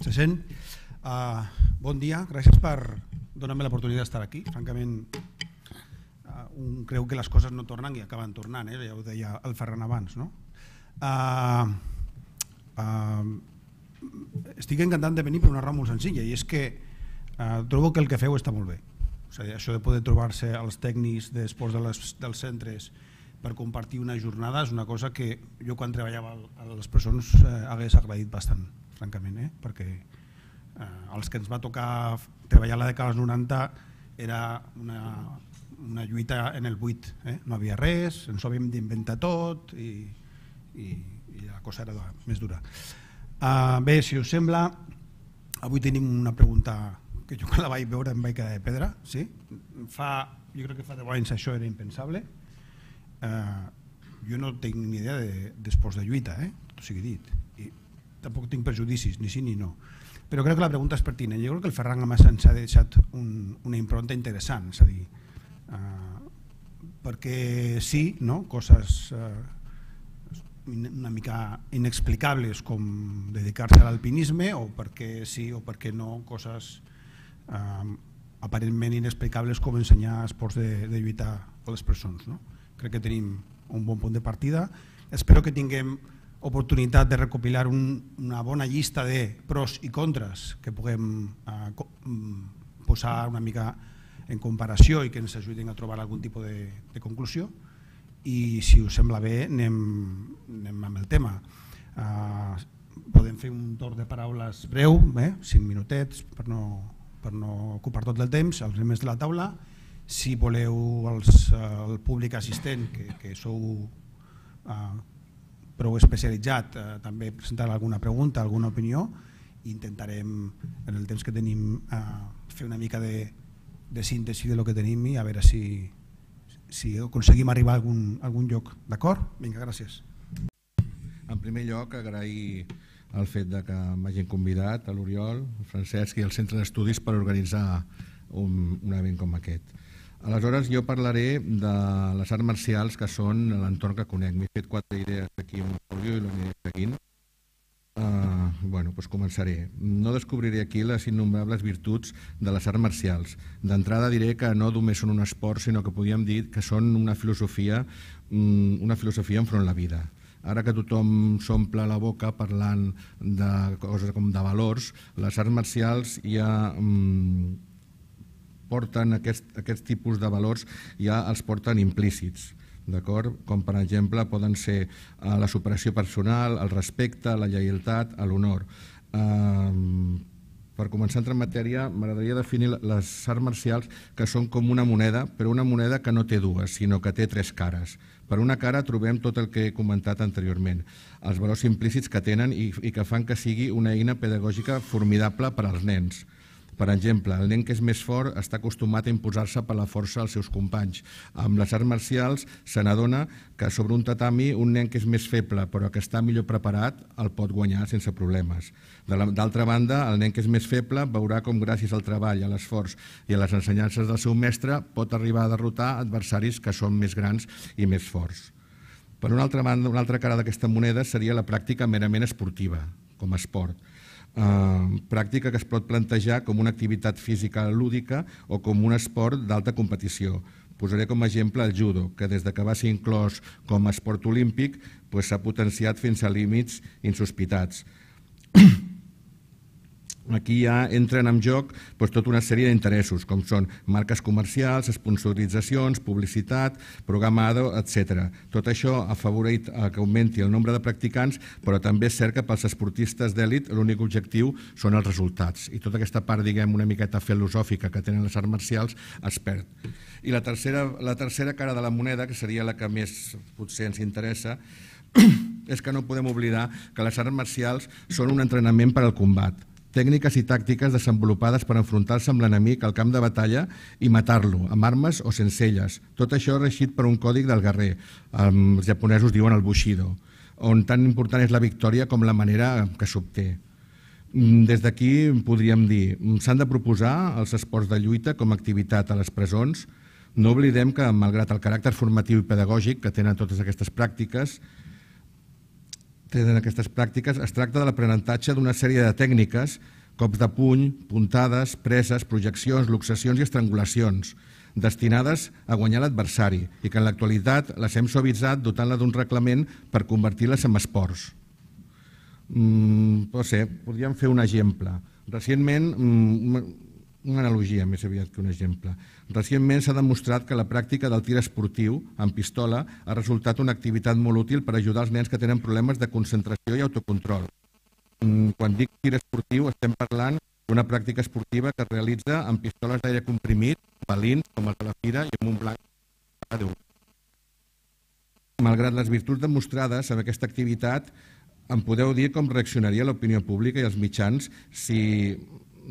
Se sent? Uh, eh, bon dia, gràcies per donar-me l'oportunitat d'estar aquí. Francament, uh, un creu que les coses no tornen i acaben tornant, eh? ja ho deia el Ferran abans. No? Uh, uh, estic encantat de venir per una raó molt senzilla i és que uh, trobo que el que feu està molt bé. O sigui, això de poder trobar-se els tècnics d'esports de les, dels centres per compartir una jornada és una cosa que jo quan treballava a les presons eh, hagués agraït bastant francament, eh? perquè eh, els que ens va tocar treballar la dècada dels 90 era una, una lluita en el buit, eh? no havia res, ens ho havíem d'inventar tot i, i, i la cosa era més dura. Uh, bé, si us sembla, avui tenim una pregunta que jo quan la vaig veure em vaig quedar de pedra, sí? fa, jo crec que fa 10 anys això era impensable, Uh, jo no tinc ni idea de d'esports de lluita, eh? tot sigui dit tampoc tinc prejudicis, ni sí ni no. Però crec que la pregunta és pertinent. Jo crec que el Ferran Gamassa ens ha deixat un, una impronta interessant, és a dir, eh, perquè sí, no? coses eh, una mica inexplicables com dedicar-se a l'alpinisme o perquè sí o perquè no, coses eh, aparentment inexplicables com ensenyar esports de, de lluita a les persones. No? Crec que tenim un bon punt de partida. Espero que tinguem oportunitat de recopilar un, una bona llista de pros i contres que puguem eh, mm, posar una mica en comparació i que ens ajudin a trobar algun tipus de, de conclusió i si us sembla bé anem, anem amb el tema. Uh, podem fer un torn de paraules breu, eh, 5 minutets per no, per no ocupar tot el temps, els membres de la taula. Si voleu els, eh, el públic assistent, que, que sou uh, prou especialitzat, eh, també presentar alguna pregunta, alguna opinió i intentarem, en el temps que tenim, eh, fer una mica de, de síntesi de lo que tenim i a veure si, si aconseguim arribar a algun, a algun lloc. D'acord? Vinga, gràcies. En primer lloc, agrair el fet de que m'hagin convidat a l'Oriol, el Francesc i el Centre d'Estudis per organitzar un, un event com aquest. Aleshores, jo parlaré de les arts marcials que són l'entorn que conec. M'he fet quatre idees aquí en l'àudio i l'aniré seguint. Uh, bueno, doncs començaré. No descobriré aquí les innombrables virtuts de les arts marcials. D'entrada diré que no només són un esport, sinó que podríem dir que són una filosofia, mm, una filosofia enfront la vida. Ara que tothom s'omple la boca parlant de coses com de valors, les arts marcials hi ha... Mm, porten aquest, aquest tipus de valors ja els porten implícits d'acord? Com per exemple poden ser eh, la superació personal, el respecte, la lleialtat, l'honor. Eh, per començar a entrar en matèria, m'agradaria definir les arts marcials que són com una moneda, però una moneda que no té dues, sinó que té tres cares. Per una cara trobem tot el que he comentat anteriorment, els valors implícits que tenen i, i que fan que sigui una eina pedagògica formidable per als nens. Per exemple, el nen que és més fort està acostumat a imposar-se per la força als seus companys. Amb les arts marcials se n'adona que sobre un tatami un nen que és més feble però que està millor preparat el pot guanyar sense problemes. D'altra banda, el nen que és més feble veurà com gràcies al treball, a l'esforç i a les ensenyances del seu mestre pot arribar a derrotar adversaris que són més grans i més forts. Per una altra banda, una altra cara d'aquesta moneda seria la pràctica merament esportiva, com a esport Eh, pràctica que es pot plantejar com una activitat física lúdica o com un esport d'alta competició. Posaré com a exemple el judo, que des de que va ser inclòs com a esport olímpic s'ha doncs, potenciat fins a límits insospitats. aquí ja entren en joc doncs, tota una sèrie d'interessos, com són marques comercials, sponsoritzacions, publicitat, programada, etc. Tot això ha favorit a que augmenti el nombre de practicants, però també és cert que pels esportistes d'èlit l'únic objectiu són els resultats i tota aquesta part, diguem, una miqueta filosòfica que tenen les arts marcials es perd. I la tercera, la tercera cara de la moneda, que seria la que més potser ens interessa, és que no podem oblidar que les arts marcials són un entrenament per al combat tècniques i tàctiques desenvolupades per enfrontar-se amb l'enemic al camp de batalla i matar-lo, amb armes o sense elles. Tot això regit per un còdic del guerrer, els japonesos diuen el Bushido, on tan important és la victòria com la manera que s'obté. Mm, des d'aquí podríem dir, mm, s'han de proposar els esports de lluita com a activitat a les presons. No oblidem que, malgrat el caràcter formatiu i pedagògic que tenen totes aquestes pràctiques, tenen aquestes pràctiques, es tracta de l'aprenentatge d'una sèrie de tècniques, cops de puny, puntades, preses, projeccions, luxacions i estrangulacions, destinades a guanyar l'adversari i que en l'actualitat les hem suavitzat dotant-la d'un reglament per convertir-les en esports. Mm, no sé, podríem fer un exemple. Recentment, mm, una analogia més aviat que un exemple. Recentment s'ha demostrat que la pràctica del tir esportiu amb pistola ha resultat una activitat molt útil per ajudar els nens que tenen problemes de concentració i autocontrol. Mm, quan dic tir esportiu estem parlant d'una pràctica esportiva que es realitza amb pistoles d'aire comprimit, balins, com el de la fira, i amb un blanc. Malgrat les virtuts demostrades amb aquesta activitat, em podeu dir com reaccionaria l'opinió pública i els mitjans si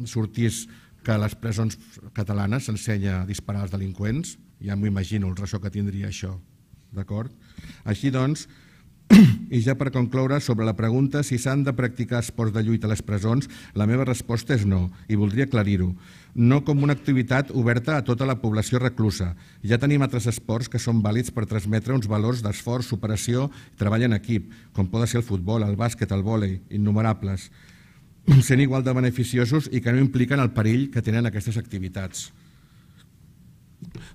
sortís que a les presons catalanes s'ensenya a disparar als delinqüents, ja m'ho imagino el ressò que tindria això. D'acord? Així doncs, i ja per concloure, sobre la pregunta si s'han de practicar esports de lluita a les presons, la meva resposta és no, i voldria aclarir-ho. No com una activitat oberta a tota la població reclusa. Ja tenim altres esports que són vàlids per transmetre uns valors d'esforç, superació i treball en equip, com poden ser el futbol, el bàsquet, el vòlei, innumerables sent igual de beneficiosos i que no impliquen el perill que tenen aquestes activitats.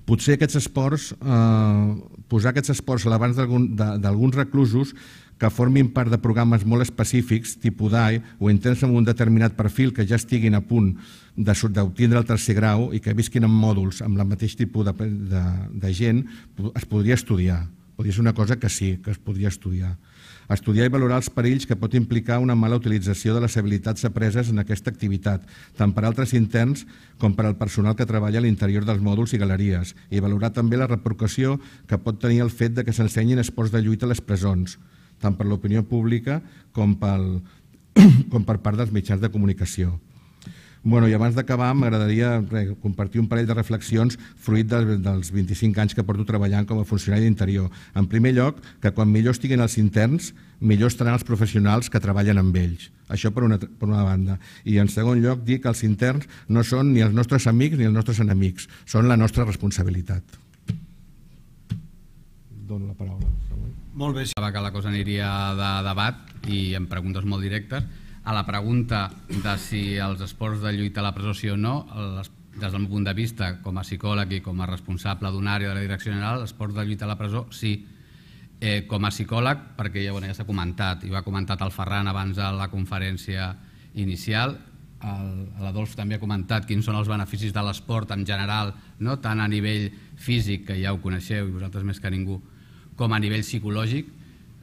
Potser aquests esports, eh, posar aquests esports a l'abans d'alguns reclusos que formin part de programes molt específics, tipus DAI, o interns amb un determinat perfil que ja estiguin a punt d'obtindre el tercer grau i que visquin en mòduls amb el mateix tipus de, de, de gent, es podria estudiar. Podria ser una cosa que sí, que es podria estudiar estudiar i valorar els perills que pot implicar una mala utilització de les habilitats apreses en aquesta activitat, tant per altres interns com per al personal que treballa a l'interior dels mòduls i galeries, i valorar també la repercussió que pot tenir el fet de que s'ensenyin esports de lluita a les presons, tant per l'opinió pública com, pel, com per part dels mitjans de comunicació. Bueno, I abans d'acabar m'agradaria compartir un parell de reflexions fruit de, dels 25 anys que porto treballant com a funcionari d'interior. En primer lloc, que quan millor estiguin els interns, millor estaran els professionals que treballen amb ells. Això per una, per una banda. I en segon lloc, dir que els interns no són ni els nostres amics ni els nostres enemics, són la nostra responsabilitat. Dono la paraula. Molt bé, sabia que la cosa aniria de debat i amb preguntes molt directes a la pregunta de si els esports de lluita a la presó sí o no, les, des del meu punt de vista, com a psicòleg i com a responsable d'una àrea de la direcció general, l'esport de lluita a la presó sí. Eh, com a psicòleg, perquè ja, bueno, ja s'ha comentat, i ho ha comentat el Ferran abans de la conferència inicial, l'Adolf també ha comentat quins són els beneficis de l'esport en general, no tant a nivell físic, que ja ho coneixeu i vosaltres més que ningú, com a nivell psicològic.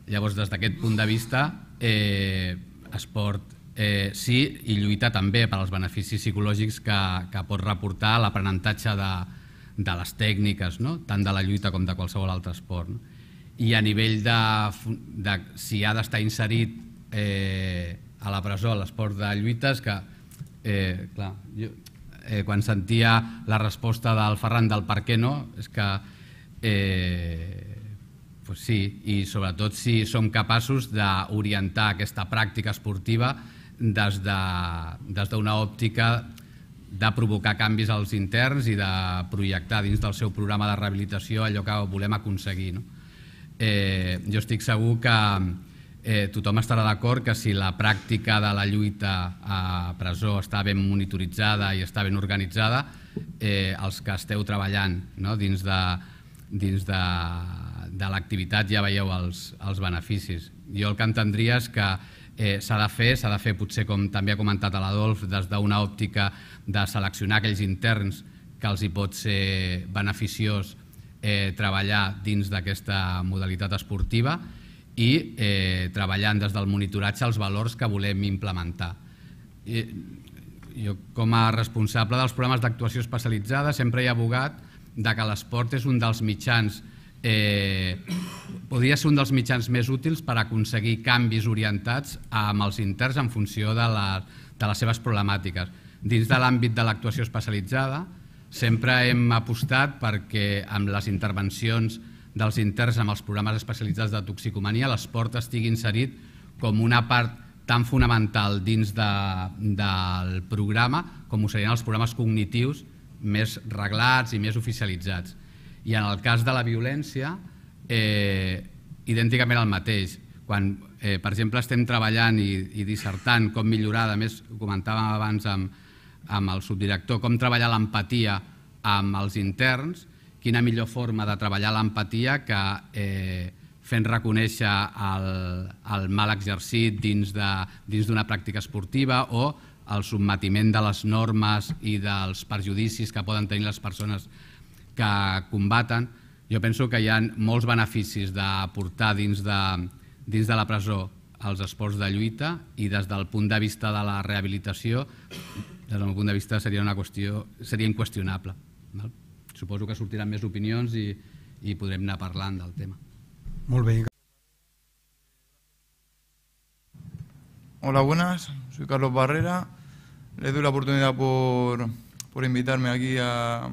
Llavors, des d'aquest punt de vista, eh, esport eh, sí i lluita també per als beneficis psicològics que, que pot reportar l'aprenentatge de, de les tècniques, no? tant de la lluita com de qualsevol altre esport. No? I a nivell de, de si ha d'estar inserit eh, a la presó l'esport de lluites, que eh, clar, jo, eh, quan sentia la resposta del Ferran del per què no, és que eh, pues sí, i sobretot si som capaços d'orientar aquesta pràctica esportiva des d'una de, des òptica de provocar canvis als interns i de projectar dins del seu programa de rehabilitació allò que volem aconseguir. No? Eh, jo estic segur que eh, tothom estarà d'acord que si la pràctica de la lluita a presó està ben monitoritzada i està ben organitzada, eh, els que esteu treballant no? dins de dins de de l'activitat ja veieu els, els beneficis. Jo el que entendria és que eh, s'ha de fer, s'ha de fer potser com també ha comentat l'Adolf, des d'una òptica de seleccionar aquells interns que els hi pot ser beneficiós eh, treballar dins d'aquesta modalitat esportiva i eh, treballant des del monitoratge els valors que volem implementar. I, eh, jo, com a responsable dels programes d'actuació especialitzada, sempre he abogat de que l'esport és un dels mitjans eh, podria ser un dels mitjans més útils per aconseguir canvis orientats amb els interns en funció de, la, de les seves problemàtiques. Dins de l'àmbit de l'actuació especialitzada, sempre hem apostat perquè amb les intervencions dels interns amb els programes especialitzats de toxicomania l'esport estigui inserit com una part tan fonamental dins de, del programa com ho serien els programes cognitius més reglats i més oficialitzats. I en el cas de la violència, eh, idènticament el mateix. Quan, eh, per exemple, estem treballant i, i dissertant com millorar, a més, ho comentàvem abans amb, amb el subdirector, com treballar l'empatia amb els interns, quina millor forma de treballar l'empatia que eh, fent reconèixer el, el mal exercit dins d'una dins pràctica esportiva o el sotmetiment de les normes i dels perjudicis que poden tenir les persones que combaten, jo penso que hi ha molts beneficis de portar dins de, dins de la presó els esports de lluita i des del punt de vista de la rehabilitació, des del meu punt de vista seria una qüestió, seria inqüestionable. Val? Suposo que sortiran més opinions i, i podrem anar parlant del tema. Molt bé. Hola, buenas. Soy Carlos Barrera. Les doy la oportunidad por, por invitarme aquí a,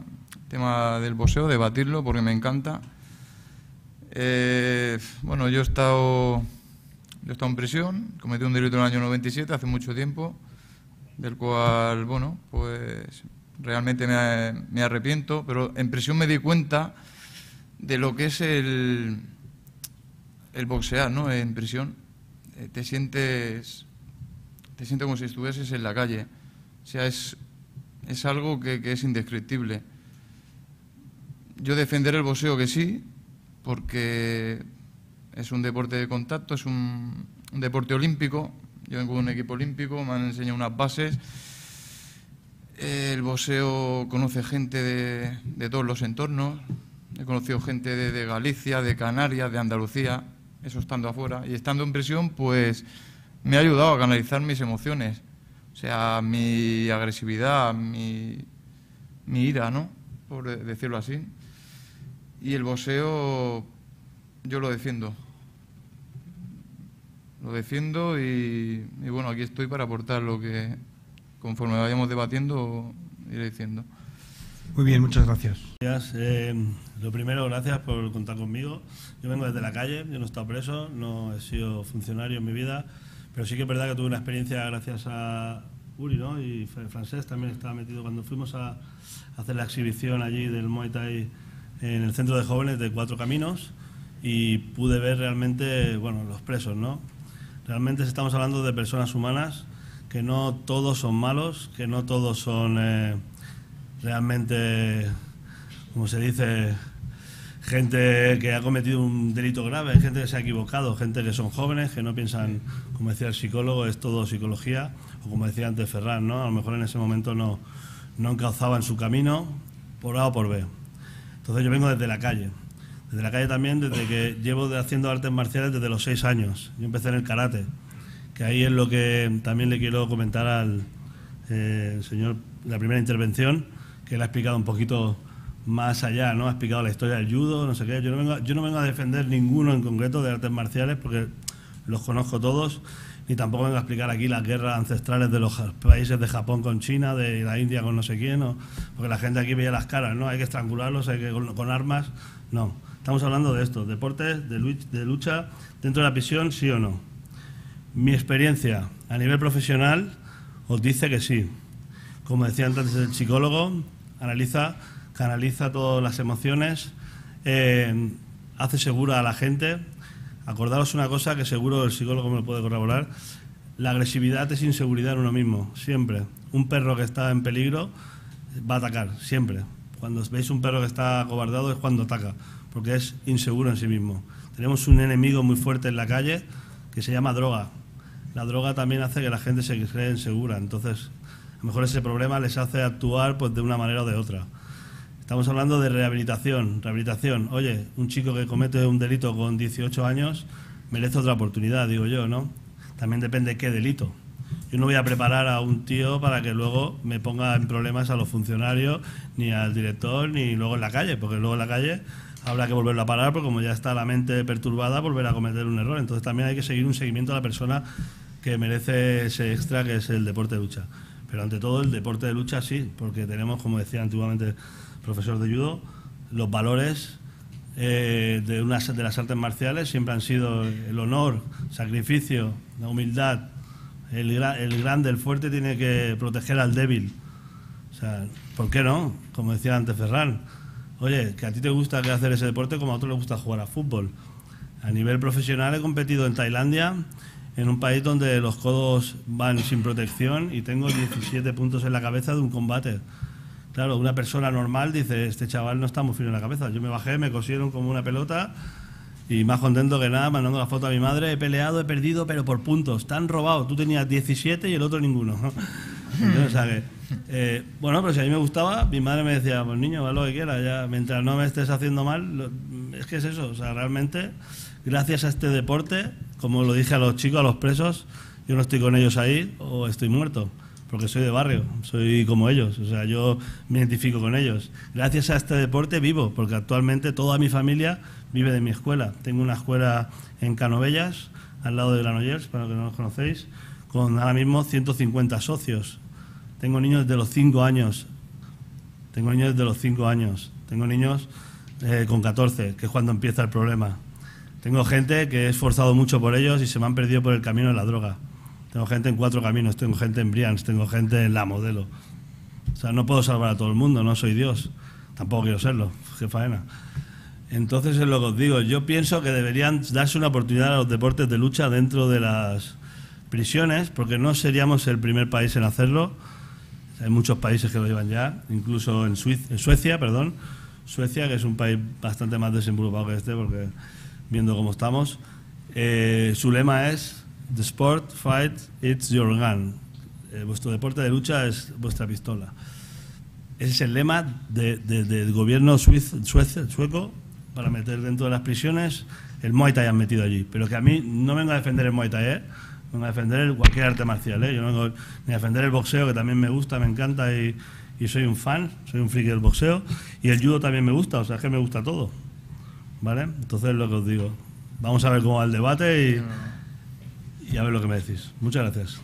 tema del boxeo, debatirlo, porque me encanta. Eh, bueno, yo he estado yo estado en prisión, cometí un delito en el año 97, hace mucho tiempo, del cual, bueno, pues realmente me, arrepiento, pero en prisión me di cuenta de lo que es el, el boxear, ¿no? En prisión eh, te sientes te sientes como si estuvieses en la calle. O sea, es, es algo que es indescriptible. Yo defenderé el boxeo que sí, porque es un deporte de contacto, es un, deporte olímpico. Yo vengo de un equipo olímpico, me han enseñado unas bases. El boxeo conoce gente de, todos los entornos. He conocido gente de, de, Galicia, de Canarias, de Andalucía, eso estando afuera. Y estando en prisión, pues me ha ayudado a canalizar mis emociones. O sea, mi agresividad, mi, mi ira, ¿no? Por decirlo así. Y el boxeo yo lo defiendo. Lo defiendo y, bueno, aquí estoy para aportar lo que conforme vayamos debatiendo iré diciendo. Muy bien, muchas gracias. Eh, lo primero, gracias por contar conmigo. Yo vengo desde la calle, yo no he estado preso, no he sido funcionario en mi vida, pero sí que es verdad que tuve una experiencia gracias a Uri, ¿no? Y Francés también estaba metido cuando fuimos a hacer la exhibición allí del Muay Thai en el centro de jóvenes de Cuatro Caminos y pude ver realmente, bueno, los presos, ¿no? Realmente estamos hablando de personas humanas, que no todos son malos, que no todos son eh, realmente, como se dice, gente que ha cometido un delito grave, gente que se ha equivocado, gente que son jóvenes, que no piensan, como decía el psicólogo, es todo psicología, o como decía antes Ferran, ¿no? A lo mejor en ese momento no, no encauzaban su camino por A o por B. Entonces yo vengo desde la calle. Desde la calle también, desde que llevo haciendo artes marciales desde los seis años. Yo empecé en el karate, que ahí es lo que también le quiero comentar al eh, señor, la primera intervención, que él ha explicado un poquito más allá, ¿no? Ha explicado la historia del judo, no sé qué. Yo no vengo, yo no vengo a defender ninguno en concreto de artes marciales porque los conozco todos y tampoco vengo a explicar aquí las guerras ancestrales de los países de Japón con China, de la India con no sé quién, o, porque la gente aquí veía las caras, ¿no? Hay que estrangularlos, hay que con, armas. No, estamos hablando de esto, deportes, de lucha, de lucha dentro de la prisión, sí o no. Mi experiencia a nivel profesional os dice que sí. Como decía antes el psicólogo, analiza, canaliza todas las emociones, eh, hace segura a la gente, Acordaros una cosa que seguro el psicólogo me lo puede corroborar. La agresividad es inseguridad en uno mismo, siempre. Un perro que está en peligro va a atacar, siempre. Cuando veis un perro que está acobardado es cuando ataca, porque es inseguro en sí mismo. Tenemos un enemigo muy fuerte en la calle que se llama droga. La droga también hace que la gente se cree insegura, entonces a lo mejor ese problema les hace actuar pues, de una manera o de otra. Estamos hablando de rehabilitación, rehabilitación. Oye, un chico que comete un delito con 18 años merece otra oportunidad, digo yo, ¿no? También depende qué delito. Yo no voy a preparar a un tío para que luego me ponga en problemas a los funcionarios, ni al director, ni luego en la calle, porque luego en la calle habrá que volverlo a parar, porque como ya está la mente perturbada, volver a cometer un error. Entonces también hay que seguir un seguimiento a la persona que merece ese extra que es el deporte de lucha. Pero ante todo el deporte de lucha sí, porque tenemos, como decía antiguamente profesor de judo, los valores eh, de, unas, de las artes marciales siempre han sido el honor, sacrificio, la humildad. El, el grande, el fuerte tiene que proteger al débil. O ¿por qué no? Como decía antes Ferran, oye, que a ti te gusta hacer ese deporte como a otro le gusta jugar a fútbol. A nivel profesional he competido en Tailandia, en un país donde los codos van sin protección y tengo 17 puntos en la cabeza de un combate. Claro, una persona normal dice, este chaval no está muy fino en la cabeza. Yo me bajé, me cosieron como una pelota y más contento que nada, mandando la foto a mi madre, he peleado, he perdido, pero por puntos, tan robado. Tú tenías 17 y el otro ninguno. Eh, bueno, pero si a mí me gustaba, mi madre me decía, pues niño, haz lo que quieras, ya, mientras no me estés haciendo mal, es que es eso, o sea, realmente, gracias a este deporte, como lo dije a los chicos, a los presos, yo no estoy con ellos ahí o estoy muerto porque soy de barrio, soy como ellos, o sea, yo me identifico con ellos. Gracias a este deporte vivo, porque actualmente toda mi familia vive de mi escuela. Tengo una escuela en Canovellas, al lado de Granollers, para los que no nos conocéis, con ahora mismo 150 socios. Tengo niños desde los 5 años, tengo niños desde los 5 años, tengo niños eh, con 14, que es cuando empieza el problema. Tengo gente que he esforzado mucho por ellos y se me han perdido por el camino de la droga. Tengo gente en Cuatro Caminos, tengo gente en Brians, tengo gente en La Modelo. O sea, no puedo salvar a todo el mundo, no soy Dios. Tampoco quiero serlo, qué faena. Entonces es lo que os digo, yo pienso que deberían darse una oportunidad a los deportes de lucha dentro de las prisiones, porque no seríamos el primer país en hacerlo. Hay muchos países que lo llevan ya, incluso en, Suiza, Suecia, perdón. Suecia, que es un país bastante más desenvolupado que este, porque viendo cómo estamos, eh, su lema es The sport fight, it's your gun. Eh, vuestro deporte de lucha es vuestra pistola. Ese es el lema del gobierno sueco, para meter dentro de las prisiones el Muay Thai han metido allí. Pero que a mí no vengo a defender el Muay Thai, ¿eh? vengo a defender cualquier arte marcial. ¿eh? Yo no vengo ni a defender el boxeo, que también me gusta, me encanta y, y soy un fan, soy un friki del boxeo. Y el judo también me gusta, o sea, es que me gusta todo. ¿Vale? Entonces, lo que os digo, vamos a ver cómo va el debate y. y a ver lo que me decís. Muchas gracias.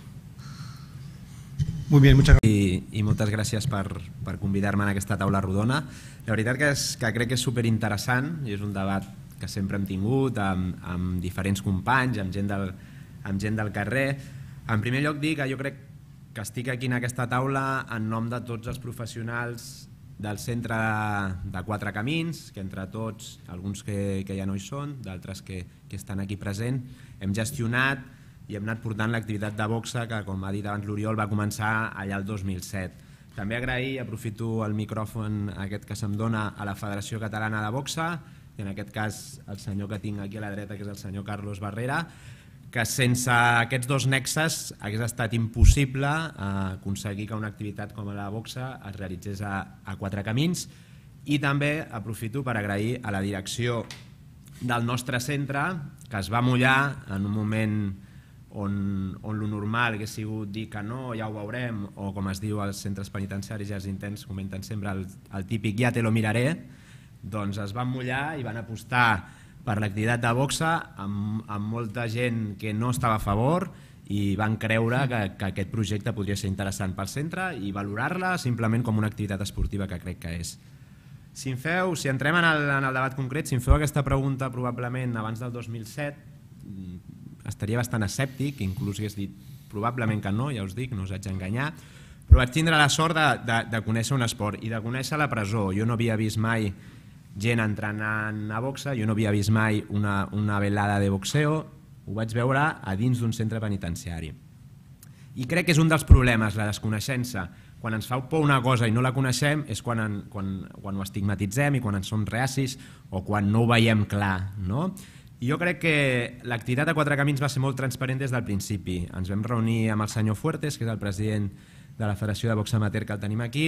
Muy bien, muchas gràcies. I, i moltes gràcies per, per convidar-me en aquesta taula rodona. La veritat que, és, que crec que és superinteressant i és un debat que sempre hem tingut amb, amb diferents companys, amb gent, del, amb gent del carrer. En primer lloc dic que jo crec que estic aquí en aquesta taula en nom de tots els professionals del centre de Quatre Camins, que entre tots, alguns que, que ja no hi són, d'altres que, que estan aquí present, hem gestionat i hem anat portant l'activitat de boxa que, com ha dit abans l'Oriol, va començar allà el 2007. També agrair, aprofito el micròfon aquest que se'm dona a la Federació Catalana de Boxa, i en aquest cas el senyor que tinc aquí a la dreta, que és el senyor Carlos Barrera, que sense aquests dos nexes hagués estat impossible eh, aconseguir que una activitat com la boxa es realitzés a, a quatre camins i també aprofito per agrair a la direcció del nostre centre que es va mullar en un moment on, on lo normal hagués sigut dir que no, ja ho veurem, o com es diu als centres penitenciaris i els intents comenten sempre el, el típic ja te lo miraré, doncs es van mullar i van apostar per l'activitat de boxa amb, amb molta gent que no estava a favor i van creure que, que aquest projecte podria ser interessant pel centre i valorar-la simplement com una activitat esportiva que crec que és. Si en feu, si entrem en el, en el debat concret, si em feu aquesta pregunta probablement abans del 2007, estaria bastant escèptic, inclús hagués dit probablement que no, ja us dic, no us haig d'enganyar, però vaig tindre la sort de, de, de conèixer un esport i de conèixer la presó. Jo no havia vist mai gent entrenant a boxa, jo no havia vist mai una, una velada de boxeo, ho vaig veure a dins d'un centre penitenciari. I crec que és un dels problemes, la desconeixença. Quan ens fa por una cosa i no la coneixem és quan, en, quan, quan ho estigmatitzem i quan ens som reacis o quan no ho veiem clar. No? Jo crec que l'activitat a Quatre Camins va ser molt transparent des del principi. Ens vam reunir amb el senyor Fuertes, que és el president de la Federació de Box Amateur que el tenim aquí,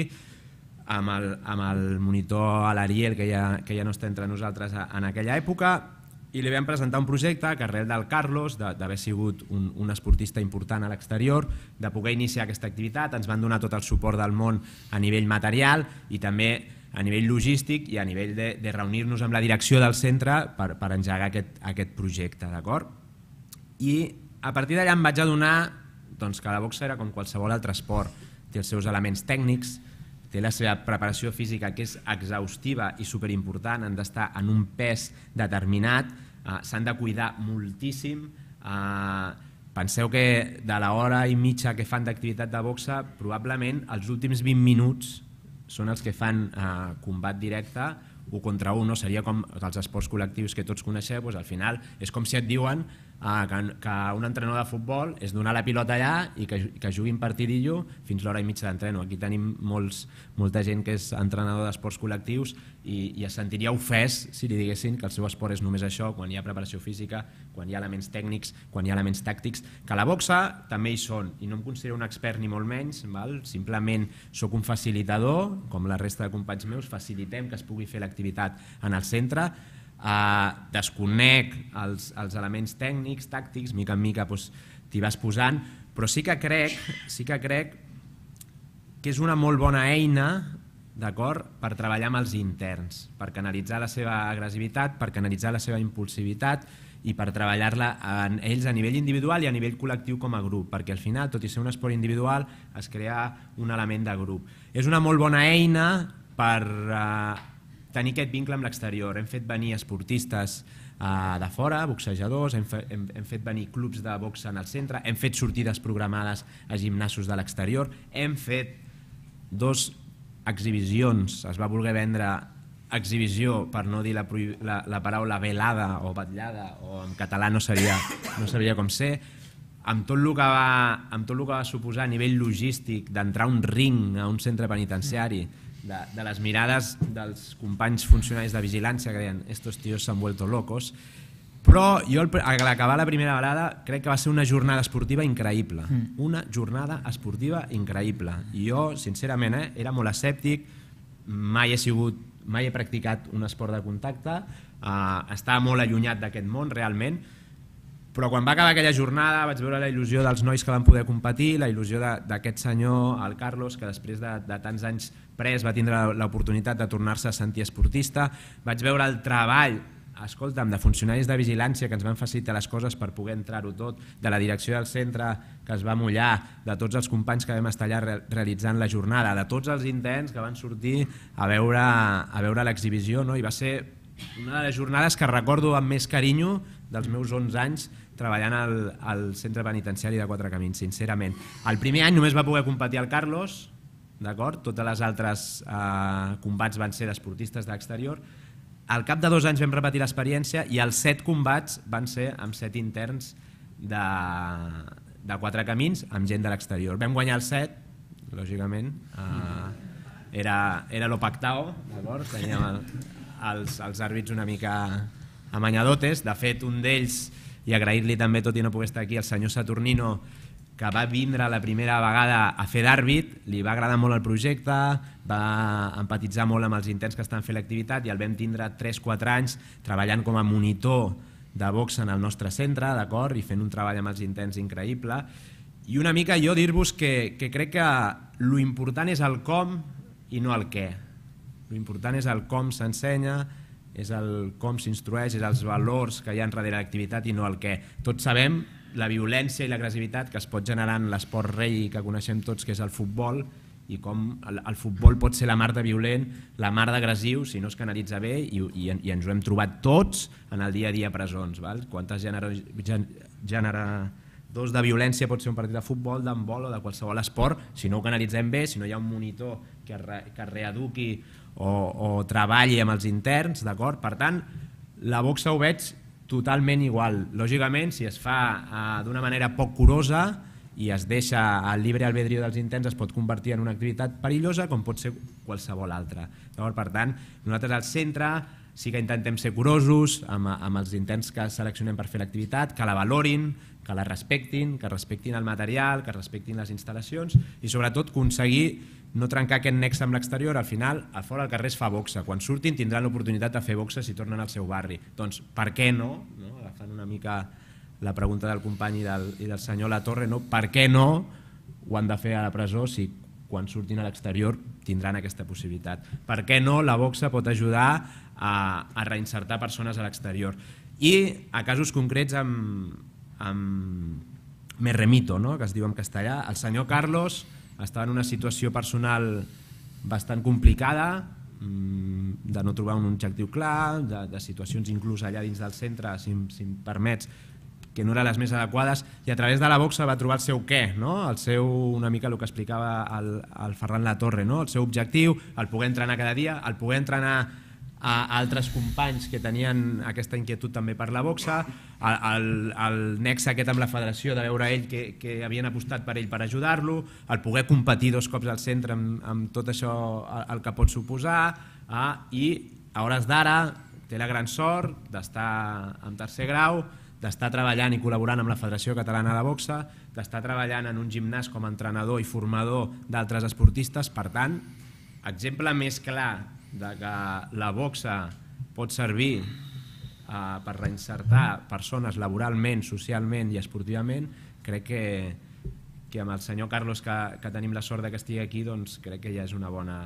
amb el, amb el monitor a l'Ariel, que, ja, que ja no està entre nosaltres a, en aquella època, i li vam presentar un projecte que arrel del Carlos, d'haver sigut un, un esportista important a l'exterior, de poder iniciar aquesta activitat, ens van donar tot el suport del món a nivell material i també a nivell logístic i a nivell de, de reunir-nos amb la direcció del centre per, per engegar aquest, aquest projecte. d'acord? I a partir d'allà em vaig adonar doncs, que la boxa era com qualsevol altre esport, té els seus elements tècnics, té la seva preparació física que és exhaustiva i superimportant, han d'estar en un pes determinat, eh, s'han de cuidar moltíssim, eh, penseu que de l'hora i mitja que fan d'activitat de boxa, probablement els últims 20 minuts són els que fan eh, combat directe un contra un, no? seria com els esports col·lectius que tots coneixeu, doncs al final és com si et diuen ah, que, que un entrenador de futbol és donar la pilota allà i que, que juguin partidillo fins l'hora i mitja d'entreno. Aquí tenim molts, molta gent que és entrenador d'esports col·lectius i, i es sentiria ofès si li diguessin que el seu esport és només això, quan hi ha preparació física, quan hi ha elements tècnics, quan hi ha elements tàctics, que la boxa també hi són i no em considero un expert ni molt menys, val? simplement sóc un facilitador, com la resta de companys meus, facilitem que es pugui fer l'activitat en el centre, eh, desconec els, els elements tècnics, tàctics, mica en mica doncs, t'hi vas posant, però sí que crec, sí que crec que és una molt bona eina d'acord per treballar amb els interns, per canalitzar la seva agressivitat, per canalitzar la seva impulsivitat i per treballar-la en ells a nivell individual i a nivell col·lectiu com a grup, perquè al final, tot i ser un esport individual, es crea un element de grup. És una molt bona eina per eh, tenir aquest vincle amb l'exterior. Hem fet venir esportistes eh, de fora, boxejadors, hem, hem, fet venir clubs de boxa en el centre, hem fet sortides programades a gimnasos de l'exterior, hem fet dos exhibicions, es va voler vendre exhibició, per no dir la, la, paraula velada o batllada, o en català no sabia, no sabia com ser, amb tot el que va, amb tot suposar a nivell logístic d'entrar a un ring a un centre penitenciari, de, de les mirades dels companys funcionaris de vigilància que deien estos tíos s'han vuelto locos però jo al acabar la primera vegada crec que va ser una jornada esportiva increïble mm. una jornada esportiva increïble i jo sincerament eh, era molt escèptic mai he sigut mai he practicat un esport de contacte eh, estava molt allunyat d'aquest món realment però quan va acabar aquella jornada vaig veure la il·lusió dels nois que van poder competir, la il·lusió d'aquest senyor, el Carlos, que després de, de tants anys pres va tindre l'oportunitat de tornar-se a sentir esportista. Vaig veure el treball escolta'm, de funcionaris de vigilància que ens van facilitar les coses per poder entrar-ho tot, de la direcció del centre que es va mullar, de tots els companys que vam estar allà realitzant la jornada, de tots els intents que van sortir a veure, a veure l'exhibició, no? i va ser una de les jornades que recordo amb més carinyo dels meus 11 anys treballant al, al centre penitenciari de Quatre Camins, sincerament. El primer any només va poder competir el Carlos, d'acord? Totes les altres eh, combats van ser d'esportistes d'exterior. Al cap de dos anys vam repetir l'experiència i els set combats van ser amb set interns de, de Quatre Camins amb gent de l'exterior. Vam guanyar els set, lògicament, eh, era, era lo pactao, d'acord? Teníem el, els, els àrbits una mica amanyadotes, de fet un d'ells i agrair-li també, tot i no poder estar aquí, al senyor Saturnino, que va vindre la primera vegada a fer d'àrbit, li va agradar molt el projecte, va empatitzar molt amb els intents que estan fent l'activitat i el vam tindre 3-4 anys treballant com a monitor de box en el nostre centre, d'acord, i fent un treball amb els intents increïble. I una mica jo dir-vos que, que crec que lo important és el com i no el què. Lo important és el com s'ensenya, és el com s'instrueix, és els valors que hi ha darrere l'activitat i no el què. Tots sabem la violència i l'agressivitat que es pot generar en l'esport rei que coneixem tots, que és el futbol, i com el, el futbol pot ser la mar de violent, la mar d'agressiu, si no es canalitza bé, i, i, i ens ho hem trobat tots en el dia a dia a presons. Val? Quantes genera, dos de violència pot ser un partit de futbol, d'handbol o de qualsevol esport, si no ho canalitzem bé, si no hi ha un monitor que, re, que reeduqui o, o treballi amb els interns, d'acord? Per tant, la boxa ho veig totalment igual. Lògicament, si es fa eh, d'una manera poc curosa i es deixa al llibre albedrio dels interns, es pot convertir en una activitat perillosa com pot ser qualsevol altra. Llavors, per tant, nosaltres al centre sí que intentem ser curosos amb, amb els interns que seleccionem per fer l'activitat, que la valorin, que la respectin, que respectin el material, que respectin les instal·lacions i sobretot aconseguir no trencar aquest nexe amb l'exterior, al final, a fora del carrer es fa boxa. Quan surtin tindran l'oportunitat de fer boxa si tornen al seu barri. Doncs per què no? no? Agafant una mica la pregunta del company i del, i del senyor La Torre, no? per què no ho han de fer a la presó si quan surtin a l'exterior tindran aquesta possibilitat? Per què no la boxa pot ajudar a, a reinsertar persones a l'exterior? I a casos concrets amb, amb me remito, no? que es diu en castellà, el senyor Carlos estava en una situació personal bastant complicada, mm, de no trobar un objectiu clar, de, de situacions inclús allà dins del centre, si, si em permets, que no eren les més adequades, i a través de la boxa va trobar el seu què, no? el seu, una mica el que explicava el, el Ferran Latorre, no? el seu objectiu, el poder entrenar cada dia, el poder entrenar a altres companys que tenien aquesta inquietud també per la boxa, el, el nexe aquest amb la federació de veure ell que, que havien apostat per ell per ajudar-lo, el poder competir dos cops al centre amb, amb tot això el que pot suposar ah, i a hores d'ara té la gran sort d'estar en tercer grau, d'estar treballant i col·laborant amb la Federació Catalana de Boxa, d'estar treballant en un gimnàs com a entrenador i formador d'altres esportistes, per tant, exemple més clar de que la boxa pot servir eh, per reinsertar persones laboralment, socialment i esportivament, crec que, que amb el senyor Carlos que, que tenim la sort de que estigui aquí, doncs crec que ja és una bona,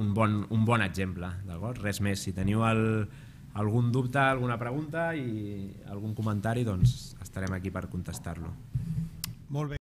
un, bon, un bon exemple. Res més, si teniu el, algun dubte, alguna pregunta i algun comentari, doncs estarem aquí per contestar-lo. Molt bé.